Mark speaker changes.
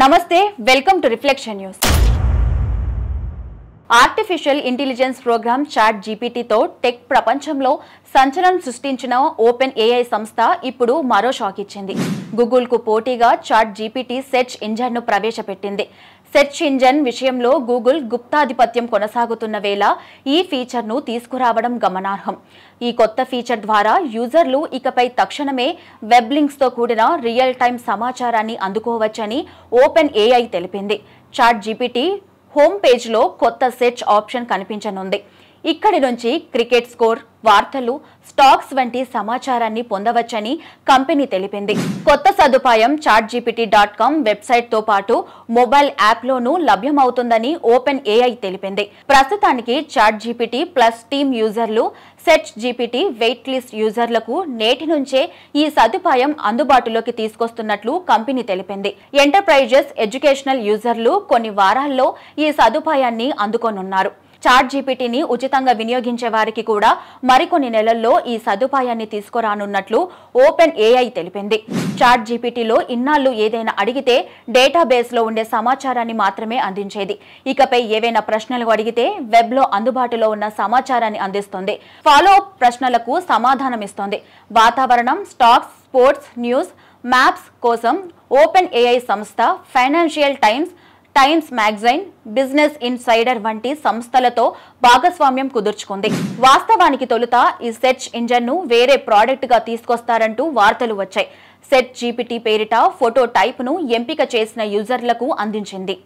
Speaker 1: నమస్తే welcome to reflection news artificial intelligence program chat జీపీటీతో tech ప్రపంచంలో సంచలనం సృష్టించిన ఓపెన్ ఏఐ సంస్థ ఇప్పుడు మరో షాక్ ఇచ్చింది గూగుల్కు పోటీగా చాట్ జీపీటీ సెర్చ్ ఇంజన్ను ప్రవేశపెట్టింది సెర్చ్ ఇంజన్ విషయంలో గూగుల్ గుప్తాధిపత్యం కొనసాగుతున్న వేళ ఈ ఫీచర్ను తీసుకురావడం గమనార్హం ఈ కొత్త ఫీచర్ ద్వారా యూజర్లు ఇకపై తక్షణమే వెబ్ లింక్స్తో కూడిన రియల్ టైం సమాచారాన్ని అందుకోవచ్చని ఓపెన్ ఏఐ తెలిపింది చాట్ జీపీటీ హోమ్ పేజ్లో కొత్త సెర్చ్ ఆప్షన్ కనిపించనుంది ఇక్కడి నుంచి క్రికెట్ స్కోర్ వార్తలు స్టాక్స్ వంటి సమాచారాన్ని పొందవచ్చని కంపెనీ తెలిపింది కొత్త సదుపాయం చాట్ జీపీటీ డాట్ కామ్ వెబ్సైట్తో పాటు మొబైల్ యాప్లోనూ లభ్యమవుతుందని ఓపెన్ ఏఐ తెలిపింది ప్రస్తుతానికి చాట్ జీపీటీ ప్లస్ టీమ్ యూజర్లు సెట్ జీపీటీ వెయిట్ లిస్ట్ యూజర్లకు నేటి నుంచే ఈ సదుపాయం అందుబాటులోకి తీసుకొస్తున్నట్లు కంపెనీ తెలిపింది ఎంటర్ప్రైజెస్ ఎడ్యుకేషనల్ యూజర్లు కొన్ని వారాల్లో ఈ సదుపాయాన్ని అందుకోనున్నారు చాట్ జీపీటీని ఉచితంగా వినియోగించే వారికి కూడా మరికొన్ని నెలల్లో ఈ సదుపాయాన్ని తీసుకురానున్నట్లు ఓపెన్ ఏఐ తెలిపింది చాట్ జీపీటీలో ఇన్నాళ్ళు ఏదైనా అడిగితే డేటాబేస్లో ఉండే సమాచారాన్ని మాత్రమే అందించేది ఇకపై ఏవైనా ప్రశ్నలు అడిగితే వెబ్లో అందుబాటులో ఉన్న సమాచారాన్ని అందిస్తుంది ఫాలో అప్ ప్రశ్నలకు సమాధానమిస్తోంది వాతావరణం స్టాక్స్ స్పోర్ట్స్ న్యూస్ మ్యాప్స్ కోసం ఓపెన్ ఏఐ సంస్థ Financial Times Times magazine Business Insider వంటి సంస్థలతో భాగస్వామ్యం కుదుర్చుకుంది వాస్తవానికి తొలుత ఈ సెర్చ్ ఇంజన్ను వేరే గా తీసుకొస్తారంటూ వార్తలు వచ్చాయి సెట్ జీపీటీ పేరిట ఫోటో టైప్ను ఎంపిక చేసిన యూజర్లకు అందించింది